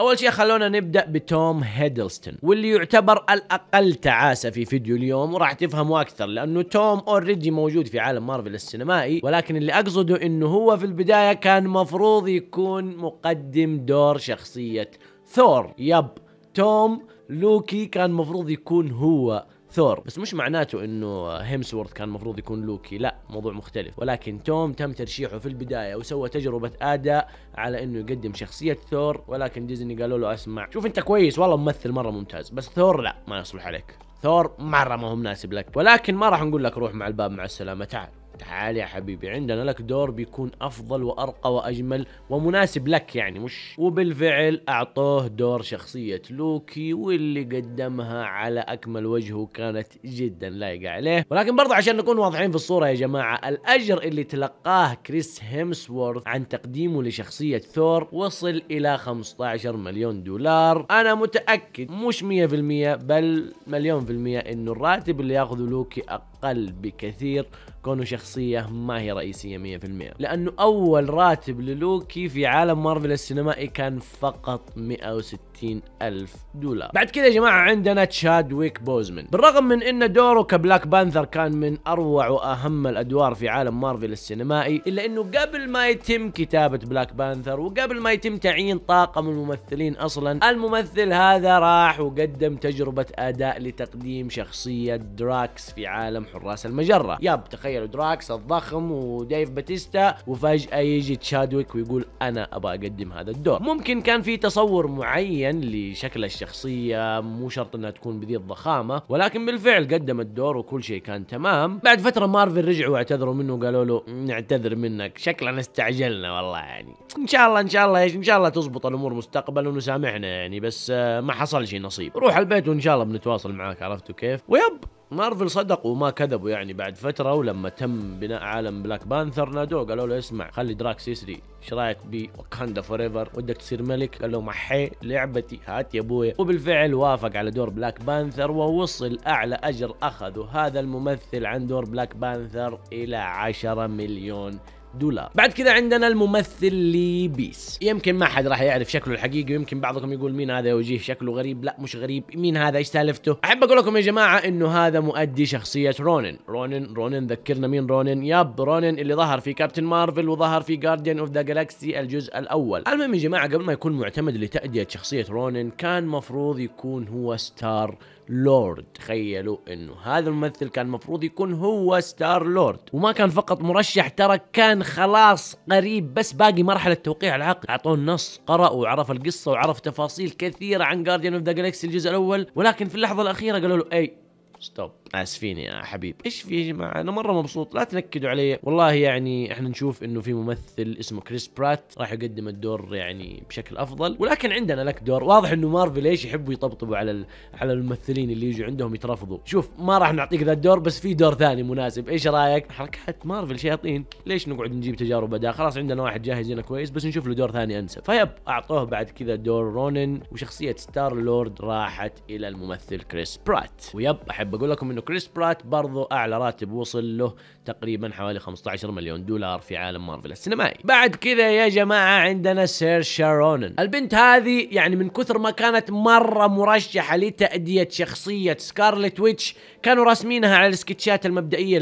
أول شيء خلونا نبدأ بتوم هيدلستون واللي يعتبر الأقل تعاسة في فيديو اليوم وراح تفهموا أكثر لأنه توم أوريدي موجود في عالم مارفل السينمائي ولكن اللي أقصده إنه هو في البداية كان مفروض يكون مقدم دور شخصية ثور يب توم لوكي كان مفروض يكون هو ثور بس مش معناته انه هيمسورث كان المفروض يكون لوكي لا موضوع مختلف ولكن توم تم ترشيحه في البدايه وسوى تجربه اداء على انه يقدم شخصيه ثور ولكن ديزني قالوا له اسمع شوف انت كويس والله ممثل مره ممتاز بس ثور لا ما يصلح عليك ثور مره ما هو مناسب لك ولكن ما راح نقول لك روح مع الباب مع السلامه تعال تعال يا حبيبي عندنا لك دور بيكون افضل وارقى واجمل ومناسب لك يعني مش وبالفعل اعطوه دور شخصيه لوكي واللي قدمها على اكمل وجه وكانت جدا لايقه عليه ولكن برضه عشان نكون واضحين في الصوره يا جماعه الاجر اللي تلقاه كريس هيمسورث عن تقديمه لشخصيه ثور وصل الى 15 مليون دولار انا متاكد مش 100% بل مليون في المية انه الراتب اللي ياخذه لوكي اقل أقل بكثير كونه شخصية ما هي رئيسية 100% لأنه أول راتب للوكي في عالم مارفل السينمائي كان فقط 160 ألف دولار بعد كذا يا جماعة عندنا تشاد ويك بوزمان بالرغم من أن دوره كبلاك بانثر كان من أروع وأهم الأدوار في عالم مارفل السينمائي إلا أنه قبل ما يتم كتابة بلاك بانثر وقبل ما يتم تعيين طاقم الممثلين أصلا الممثل هذا راح وقدم تجربة أداء لتقديم شخصية دراكس في عالم حراس المجره ياب تخيلوا دراكس الضخم وديف باتيستا وفجاه يجي تشادويك ويقول انا ابغى اقدم هذا الدور ممكن كان في تصور معين لشكل الشخصيه مو شرط انها تكون بذي الضخامه ولكن بالفعل قدم الدور وكل شيء كان تمام بعد فتره مارفل رجعوا واعتذروا منه وقالوا له نعتذر منك شكلنا استعجلنا والله يعني ان شاء الله ان شاء الله ايش ان شاء الله تزبط الامور مستقبلا ونسامحنا يعني بس ما حصل شيء نصيب روح البيت وان شاء الله بنتواصل معاك عرفتوا كيف ويب مارفل صدقوا وما كذبوا يعني بعد فتره ولما تم بناء عالم بلاك بانثر نادوه قالوا له اسمع خلي دراكس يسري ايش رايك وكاندا فور ايفر ودك تصير ملك قال له محي لعبتي هات يا ابويا وبالفعل وافق على دور بلاك بانثر ووصل اعلى اجر اخذه هذا الممثل عن دور بلاك بانثر الى 10 مليون دولار بعد كذا عندنا الممثل لبيس يمكن ما حد راح يعرف شكله الحقيقي ويمكن بعضكم يقول مين هذا يا وجيه شكله غريب لا مش غريب مين هذا ايش سالفته احب اقول لكم يا جماعه انه هذا مؤدي شخصيه رونن رونن رونن ذكرنا مين رونن ياب رونن اللي ظهر في كابتن مارفل وظهر في جارديان اوف ذا جالاكسي الجزء الاول المهم يا جماعه قبل ما يكون معتمد لتاديه شخصيه رونن كان مفروض يكون هو ستار لورد تخيلوا انه هذا الممثل كان مفروض يكون هو ستار لورد وما كان فقط مرشح ترى كان خلاص قريب بس باقي مرحله توقيع العقد اعطوه النص قرأ وعرف القصه وعرف تفاصيل كثيره عن جارديان اوف ذا جالكسي الجزء الاول ولكن في اللحظه الاخيره قالوا له اي ستوب اسفين يا حبيب ايش في يا جماعه انا مره مبسوط لا تنكدوا علي والله يعني احنا نشوف انه في ممثل اسمه كريس برات راح يقدم الدور يعني بشكل افضل ولكن عندنا لك دور واضح انه مارفل ايش يحبوا يطبطبوا على على الممثلين اللي يجوا عندهم يترفضوا شوف ما راح نعطيك ذا الدور بس في دور ثاني مناسب ايش رايك حركات مارفل شياطين ليش نقعد نجيب تجارب اداء خلاص عندنا واحد جاهز هنا كويس بس نشوف له دور ثاني انسب فيب اعطوه بعد كذا دور رونن وشخصيه ستار لورد راحت الى الممثل كريس برات ويب احب اقول لكم انه كريس برات برضو أعلى راتب وصل له تقريبا حوالي 15 مليون دولار في عالم مارفل السينمائي بعد كذا يا جماعة عندنا سير شارونن البنت هذه يعني من كثر ما كانت مرة مرشحة لتأدية شخصية سكارلت ويتش كانوا راسمينها على السكتشات المبدئيه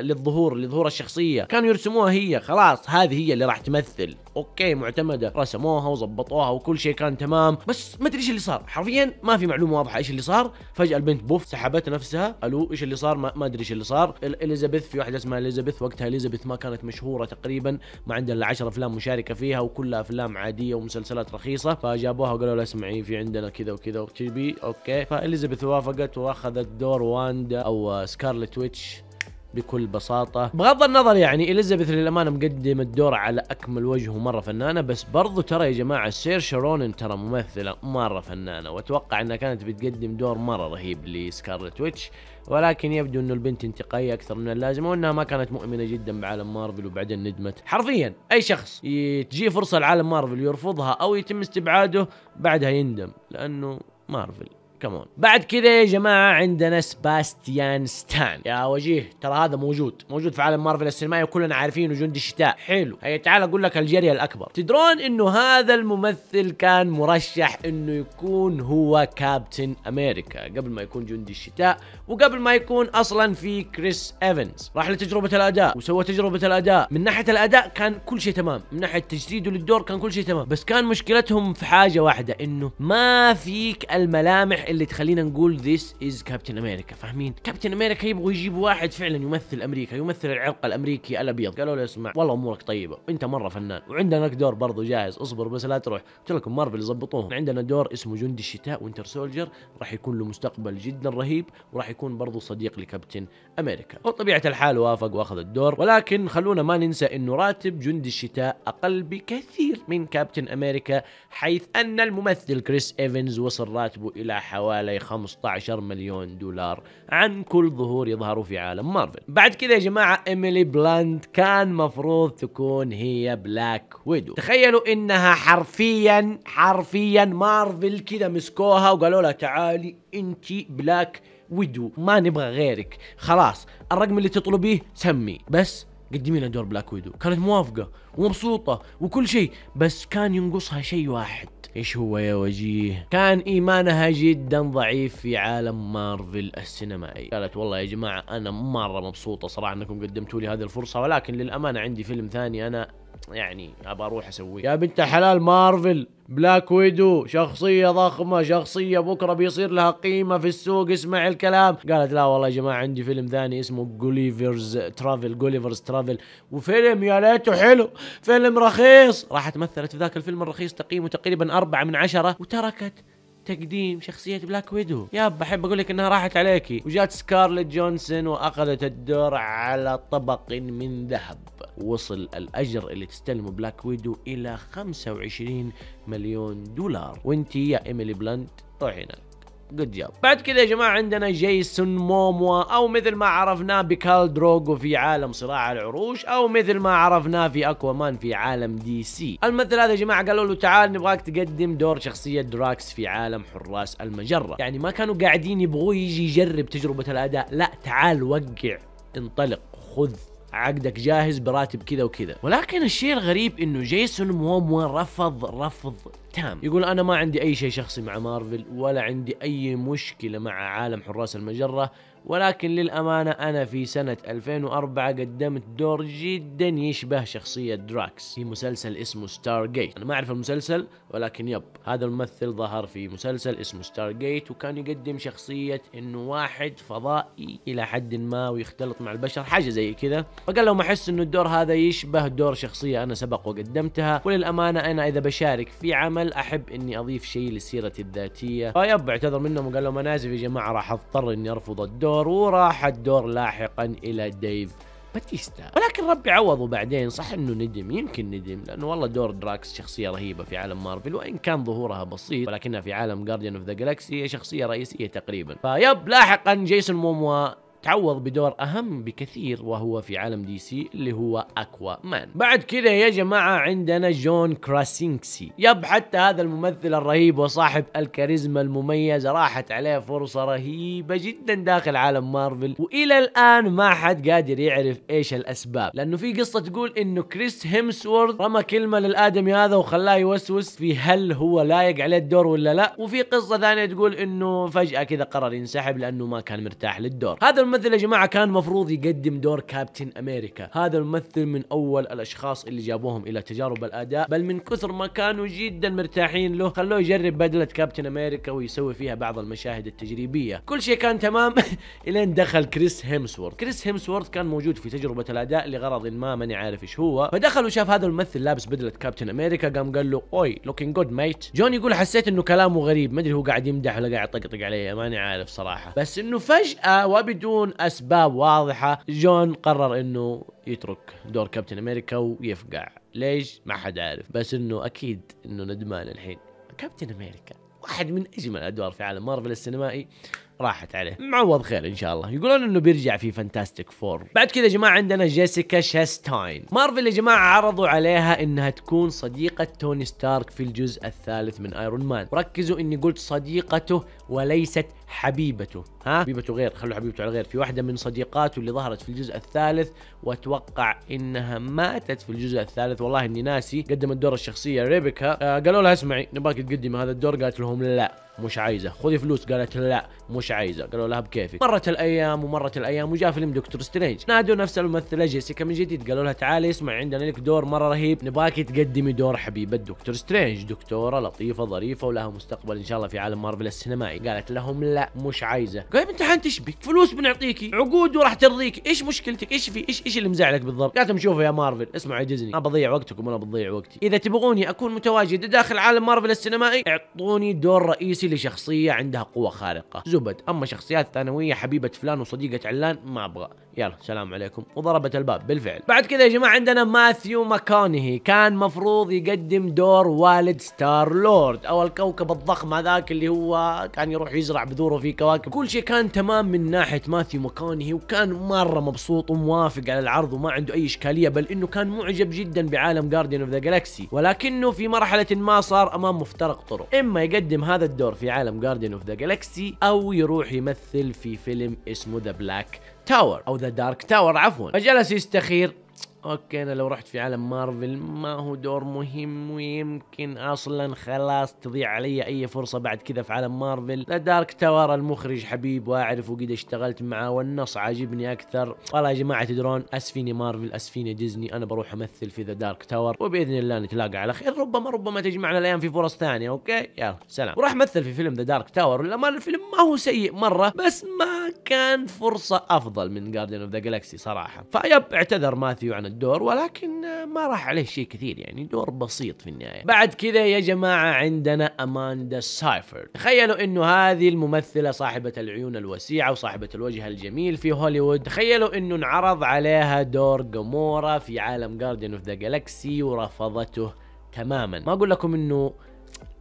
للظهور لظهور الشخصيه كانوا يرسموها هي خلاص هذه هي اللي راح تمثل اوكي معتمده رسموها وظبطوها وكل شيء كان تمام بس ما ادري ايش اللي صار حرفيا ما في معلومه واضحه ايش اللي صار فجاه البنت بوف سحبت نفسها الو ايش اللي صار ما ادري ايش اللي صار اليزابيث في واحده اسمها اليزابيث وقتها اليزابيث ما كانت مشهوره تقريبا ما عندها الا 10 افلام مشاركه فيها وكلها افلام عاديه ومسلسلات رخيصه فجابوها وقالوا لها اسمعي في عندنا كذا وكذا وتبي اوكي فاليزابيث وافقت واخذت دور واند واندا او سكارلت ويتش بكل بساطة بغض النظر يعني إليزابيث للأمانة مقدمة الدور على أكمل وجه ومرة فنانة بس برضو ترى يا جماعة سير شارونن ترى ممثلة مرة فنانة وأتوقع أنها كانت بتقدم دور مرة رهيب لسكارلت ويتش ولكن يبدو أنه البنت انتقائية أكثر من اللازم وأنها ما كانت مؤمنة جدا بعالم مارفل وبعدين ندمت حرفيا أي شخص تجيه فرصة لعالم مارفل يرفضها أو يتم استبعاده بعدها يندم لأنه مارفل كمون بعد كذا يا جماعة عندنا سباستيان ستان يا وجيه ترى هذا موجود موجود في عالم مارفل السينمائي وكلنا عارفينه جندي الشتاء حلو هيا تعال اقول لك الجري الاكبر تدرون انه هذا الممثل كان مرشح انه يكون هو كابتن امريكا قبل ما يكون جندي الشتاء وقبل ما يكون اصلا في كريس ايفنز راح لتجربة الاداء وسوى تجربة الاداء من ناحية الاداء كان كل شيء تمام من ناحية تجسيده للدور كان كل شيء تمام بس كان مشكلتهم في حاجة واحدة انه ما فيك الملامح اللي تخلينا نقول ذيس از كابتن امريكا فاهمين كابتن امريكا يبغوا يجيبوا واحد فعلا يمثل امريكا يمثل العرق الامريكي الابيض قالوا له اسمع والله امورك طيبه انت مره فنان وعندنا لك دور برضه جاهز اصبر بس لا تروح قلت لكم مارفل يظبطوهم عندنا دور اسمه جندي الشتاء وينتر سولجر راح يكون له مستقبل جدا رهيب وراح يكون برضه صديق لكابتن امريكا وطبيعه الحال وافق واخذ الدور ولكن خلونا ما ننسى انه راتب جندي الشتاء اقل بكثير من كابتن امريكا حيث ان الممثل كريس ايفنز وصل راتبه الى حوالي حوالي 15 مليون دولار عن كل ظهور يظهروا في عالم مارفل بعد كذا يا جماعة إيميلي بلاند كان مفروض تكون هي بلاك ويدو تخيلوا إنها حرفيا حرفيا مارفل كذا مسكوها وقالوا لها تعالي أنت بلاك ويدو ما نبغى غيرك خلاص الرقم اللي تطلبيه سمي بس قدمي لنا دور بلاك ويدو كانت موافقه ومبسوطه وكل شيء بس كان ينقصها شيء واحد ايش هو يا وجيه كان ايمانها جدا ضعيف في عالم مارفل السينمائي قالت والله يا جماعه انا مره مبسوطه صراحه انكم قدمتوا لي هذه الفرصه ولكن للامانه عندي فيلم ثاني انا يعني ابى اروح اسويه يا بنت حلال مارفل بلاك ويدو شخصية ضخمة شخصية بكرة بيصير لها قيمة في السوق اسمع الكلام قالت لا والله يا جماعة عندي فيلم ثاني اسمه جوليفرز ترافل جوليفرز ترافل وفيلم يا ليته حلو فيلم رخيص راحت مثلت في ذاك الفيلم الرخيص تقييمه تقريبا أربعة من عشرة وتركت تقديم شخصيه بلاك ويدو ياب احب اقول لك انها راحت عليكي وجات سكارلت جونسون واخذت الدور على طبق من ذهب وصل الاجر اللي تستلمه بلاك ويدو الى 25 مليون دولار وانت يا ايميلي بلانت طعنا جود جاب بعد كذا يا جماعه عندنا جيسون موموا او مثل ما عرفناه بكال دروغو في عالم صراع العروش او مثل ما عرفناه في اكوامان في عالم دي سي المثل هذا يا جماعه قالوا له تعال نبغاك تقدم دور شخصيه دراكس في عالم حراس المجره يعني ما كانوا قاعدين يبغوا يجي يجرب تجربه الاداء لا تعال وقع انطلق خذ عقدك جاهز براتب كذا وكذا ولكن الشيء الغريب انه جيسون موموا رفض رفض تام يقول انا ما عندي اي شيء شخصي مع مارفل ولا عندي اي مشكله مع عالم حراس المجره ولكن للأمانة أنا في سنة 2004 قدمت دور جدا يشبه شخصية دراكس في مسلسل اسمه ستار جيت أنا ما أعرف المسلسل ولكن يب هذا الممثل ظهر في مسلسل اسمه ستار جيت وكان يقدم شخصية إنه واحد فضائي إلى حد ما ويختلط مع البشر حاجة زي كذا فقال لهم أحس إنه الدور هذا يشبه دور شخصية أنا سبق وقدمتها وللأمانة أنا إذا بشارك في عمل أحب إني أضيف شيء لسيرتي الذاتية فيب اعتذر منهم وقال لهم أنا آسف يا جماعة راح أضطر إني أرفض الدور وضرورة حتدور لاحقا إلى ديف باتيستا ولكن ربي عوضه بعدين صح انه ندم يمكن ندم لانه والله دور دراكس شخصيه رهيبه في عالم مارفل وان كان ظهورها بسيط ولكنها في عالم جارديان اوف ذا جالكسي شخصيه رئيسيه تقريبا فيب لاحقا جيسون موموا تعوض بدور أهم بكثير وهو في عالم دي سي اللي هو أكوا مان بعد كذا يا جماعة عندنا جون كراسينكسي يب حتى هذا الممثل الرهيب وصاحب الكاريزما المميز راحت عليه فرصة رهيبة جدا داخل عالم مارفل وإلى الآن ما حد قادر يعرف إيش الأسباب لأنه في قصة تقول إنه كريس هيمسورد رمى كلمة للآدمي هذا وخلاه يوسوس في هل هو لايق عليه الدور ولا لا وفي قصة ثانية تقول إنه فجأة كذا قرر ينسحب لأنه ما كان مرتاح للدور هذا الممثل يا جماعه كان مفروض يقدم دور كابتن امريكا هذا الممثل من اول الاشخاص اللي جابوهم الى تجارب الاداء بل من كثر ما كانوا جدا مرتاحين له خلوه يجرب بدله كابتن امريكا ويسوي فيها بعض المشاهد التجريبيه كل شيء كان تمام الين دخل كريس هيمسورث كريس هيمسورث كان موجود في تجربه الاداء لغرض ما ماني عارف ايش هو فدخل وشاف هذا الممثل لابس بدله كابتن امريكا قام قال له اوي لوكينج جود ميت جون يقول حسيت انه كلامه غريب ما ادري هو قاعد يمدح ولا قاعد يطقطق علي ماني عارف صراحه بس انه فجاه وبدون بدون اسباب واضحه جون قرر انه يترك دور كابتن امريكا ويفقع ليش ما حد عارف بس انه اكيد انه ندمان الحين كابتن امريكا واحد من اجمل الادوار في عالم مارفل السينمائي راحت عليه معوض خير ان شاء الله يقولون انه بيرجع في فانتاستيك فور بعد كذا يا جماعه عندنا جيسيكا شاستاين مارفل يا جماعه عرضوا عليها انها تكون صديقه توني ستارك في الجزء الثالث من ايرون مان ركزوا اني قلت صديقته وليست حبيبته ها حبيبته غير خلوا حبيبته على غير في واحده من صديقاته اللي ظهرت في الجزء الثالث واتوقع انها ماتت في الجزء الثالث والله اني ناسي قدمت دور الشخصيه ريبيكا آه قالوا لها اسمعي نباك تقدمي هذا الدور قالت لهم لا مش عايزه خذي فلوس قالت لا مش عايزه قالوا لها بكيفك مرت الايام ومرت الايام وجاء فيلم دكتور سترينج نادوا نفس الممثله جيسيكا من جديد قالوا لها تعالي اسمع عندنا لك دور مره رهيب نباكي تقدمي دور حبيبه دكتور سترينج دكتوره لطيفه ظريفه ولها مستقبل ان شاء الله في عالم مارفل السينمائي قالت لهم لا مش عايزه قالوا انت حنتش بك فلوس بنعطيكي عقود وراح ترضيك ايش مشكلتك ايش في ايش ايش اللي مزعلك بالضبط قالت لهم شوفوا يا مارفل اسمعوا يا ديزني ما بضيع وقتكم ولا بضيع وقتي اذا تبغوني اكون متواجد داخل عالم مارفل السينمائي اعطوني دور رئيسي يمشي لشخصيه عندها قوه خارقه زبد اما شخصيات ثانويه حبيبه فلان وصديقه علان ما ابغى يلا سلام عليكم وضربت الباب بالفعل بعد كذا يا جماعه عندنا ماثيو ماكونهي كان مفروض يقدم دور والد ستار لورد او الكوكب الضخم هذاك اللي هو كان يروح يزرع بذوره في كواكب كل شيء كان تمام من ناحيه ماثيو ماكونهي وكان مره مبسوط وموافق على العرض وما عنده اي اشكاليه بل انه كان معجب جدا بعالم جارديان اوف ذا جالكسي ولكنه في مرحله ما صار امام مفترق طرق اما يقدم هذا الدور في عالم جاردين اوف ذا جالكسي او يروح يمثل في فيلم اسمه ذا بلاك تاور او ذا دارك تاور عفوا فجلس يستخير اوكي انا لو رحت في عالم مارفل ما هو دور مهم ويمكن اصلا خلاص تضيع علي اي فرصه بعد كذا في عالم مارفل ذا دارك تاور المخرج حبيب واعرف وقد اشتغلت معاه والنص عاجبني اكثر والله يا جماعه تدرون اسفيني مارفل اسفيني ديزني انا بروح امثل في ذا دارك تاور وباذن الله نتلاقى على خير ربما ربما تجمعنا الايام في فرص ثانيه اوكي يلا سلام وراح مثل في فيلم ذا دارك تاور ما الفيلم ما هو سيء مره بس ما كان فرصة أفضل من جاردن اوف ذا جالكسي صراحة فيب اعتذر ماثيو عن الدور ولكن ما راح عليه شيء كثير يعني دور بسيط في النهاية بعد كذا يا جماعة عندنا أماندا سايفر تخيلوا أنه هذه الممثلة صاحبة العيون الوسيعة وصاحبة الوجه الجميل في هوليوود تخيلوا أنه انعرض عليها دور جامورا في عالم جاردن اوف ذا جالكسي ورفضته تماما ما اقول لكم انه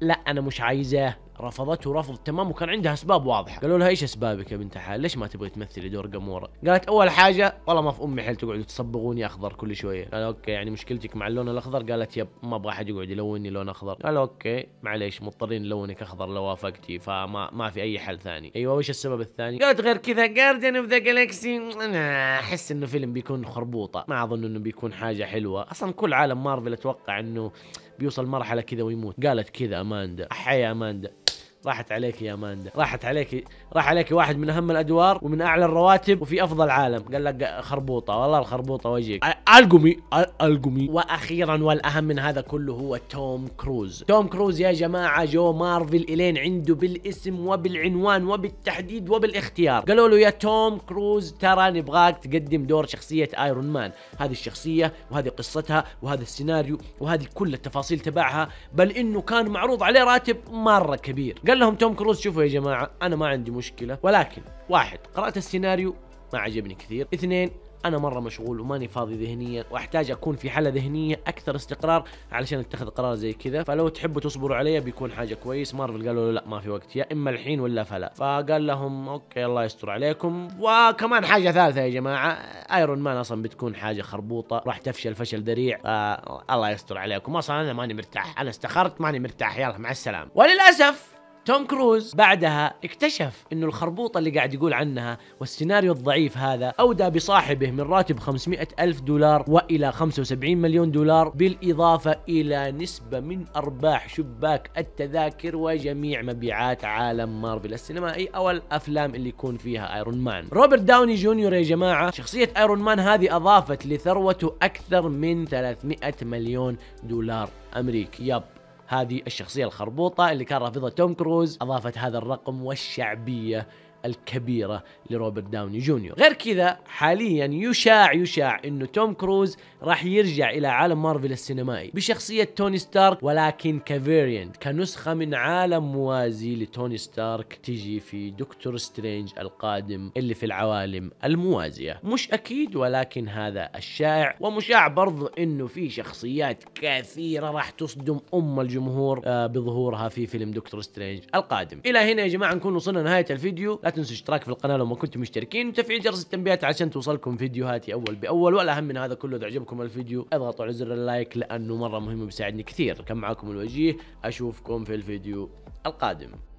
لا انا مش عايزاه رفضته رفض تمام وكان عندها اسباب واضحه قالوا لها ايش اسبابك يا بنت الحلال ليش ما تبغي تمثلي دور قموره قالت اول حاجه والله ما في امي حيل تقعدوا تصبغوني اخضر كل شويه قال اوكي يعني مشكلتك مع اللون الاخضر قالت يب ما ابغى احد يقعد يلوني لون اخضر قال اوكي معليش مضطرين نلونك اخضر لو وافقتي فما ما في اي حل ثاني ايوه وش السبب الثاني قالت غير كذا جاردن اوف ذا جالكسي انا احس انه فيلم بيكون خربوطه ما اظن انه بيكون حاجه حلوه اصلا كل عالم مارفل اتوقع انه بيوصل مرحله كذا ويموت قالت كذا اماندا حيا اماندا راحت عليك يا ماندا راحت عليك راح عليك واحد من اهم الادوار ومن اعلى الرواتب وفي افضل عالم قال لك خربوطه والله الخربوطه وجهك القمي القمي واخيرا والاهم من هذا كله هو توم كروز توم كروز يا جماعه جو مارفل الين عنده بالاسم وبالعنوان وبالتحديد وبالاختيار قالوا له يا توم كروز ترى نبغاك تقدم دور شخصيه ايرون مان هذه الشخصيه وهذه قصتها وهذا السيناريو وهذه كل التفاصيل تبعها بل انه كان معروض عليه راتب مره كبير قال قال لهم توم كروز شوفوا يا جماعه انا ما عندي مشكله ولكن واحد قرات السيناريو ما عجبني كثير اثنين انا مره مشغول وماني فاضي ذهنيا واحتاج اكون في حاله ذهنيه اكثر استقرار علشان اتخذ قرار زي كذا فلو تحبوا تصبروا علي بيكون حاجه كويس مارفل قالوا له لا ما في وقت يا اما الحين ولا فلا فقال لهم اوكي الله يستر عليكم وكمان حاجه ثالثه يا جماعه ايرون مان اصلا بتكون حاجه خربوطه راح تفشل فشل ذريع آه، الله يستر عليكم اصلا انا ماني مرتاح انا استخرت ماني مرتاح يلا مع السلامه وللاسف توم كروز بعدها اكتشف انه الخربوطه اللي قاعد يقول عنها والسيناريو الضعيف هذا اودى بصاحبه من راتب 500 الف دولار والى 75 مليون دولار بالاضافه الى نسبه من ارباح شباك التذاكر وجميع مبيعات عالم مارفل السينمائي او الافلام اللي يكون فيها ايرون مان روبرت داوني جونيور يا جماعه شخصيه ايرون مان هذه اضافت لثروته اكثر من 300 مليون دولار امريكي يب هذه الشخصية الخربوطة اللي كان رافضها توم كروز أضافت هذا الرقم والشعبية الكبيرة لروبرت داوني جونيور غير كذا حاليا يشاع يشاع انه توم كروز راح يرجع الى عالم مارفل السينمائي بشخصية توني ستارك ولكن كفيريانت كنسخة من عالم موازي لتوني ستارك تيجي في دكتور سترينج القادم اللي في العوالم الموازية مش اكيد ولكن هذا الشائع ومشاع برضو انه في شخصيات كثيرة راح تصدم ام الجمهور آه، بظهورها في فيلم دكتور سترينج القادم الى هنا يا جماعة نكون وصلنا نهاية الفيديو لا تنسوا الاشتراك في القناه لو ما كنتم مشتركين وتفعيل جرس التنبيهات عشان توصلكم فيديوهاتي اول باول والاهم من هذا كله اذا عجبكم الفيديو اضغطوا على زر اللايك لانه مره مهم وبيساعدني كثير كان معاكم الوجيه اشوفكم في الفيديو القادم